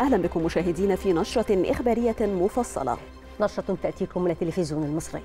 أهلا بكم مشاهدين في نشرة إخبارية مفصلة نشرة تأتيكم من التلفزيون المصري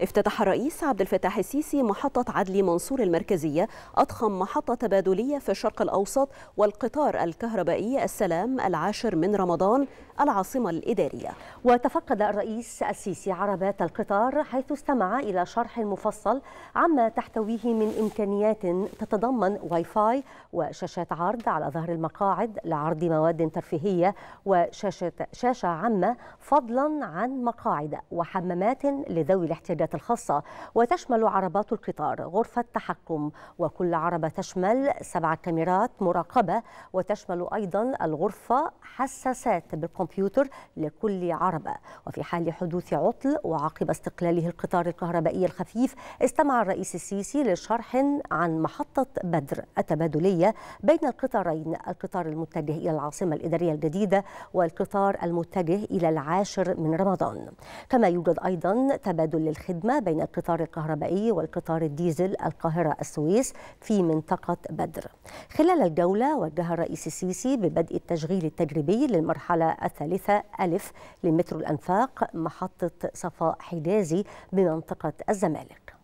افتتح الرئيس عبد الفتاح السيسي محطة عدلي منصور المركزية أضخم محطة تبادلية في الشرق الأوسط والقطار الكهربائي السلام العاشر من رمضان العاصمة الإدارية وتفقد الرئيس السيسي عربات القطار حيث استمع إلى شرح مفصل عما تحتويه من إمكانيات تتضمن واي فاي وشاشات عرض على ظهر المقاعد لعرض مواد ترفيهية وشاشة شاشة عامة فضلا عن مقاعد وحمامات لذوي الاحتياجات الخاصة وتشمل عربات القطار غرفة تحكم وكل عربة تشمل سبع كاميرات مراقبة وتشمل أيضا الغرفة حساسات بالقمر كمبيوتر لكل عربة وفي حال حدوث عطل وعقب استقلاله القطار الكهربائي الخفيف استمع الرئيس السيسي لشرح عن محطة بدر التبادلية بين القطارين القطار المتجه إلى العاصمة الإدارية الجديدة والقطار المتجه إلى العاشر من رمضان كما يوجد أيضا تبادل للخدمة بين القطار الكهربائي والقطار الديزل القاهرة السويس في منطقة بدر خلال الجولة وجه الرئيس السيسي ببدء التشغيل التجريبي للمرحلة الثالثة ألف لمترو الأنفاق محطة صفاء حجازي بمنطقة الزمالك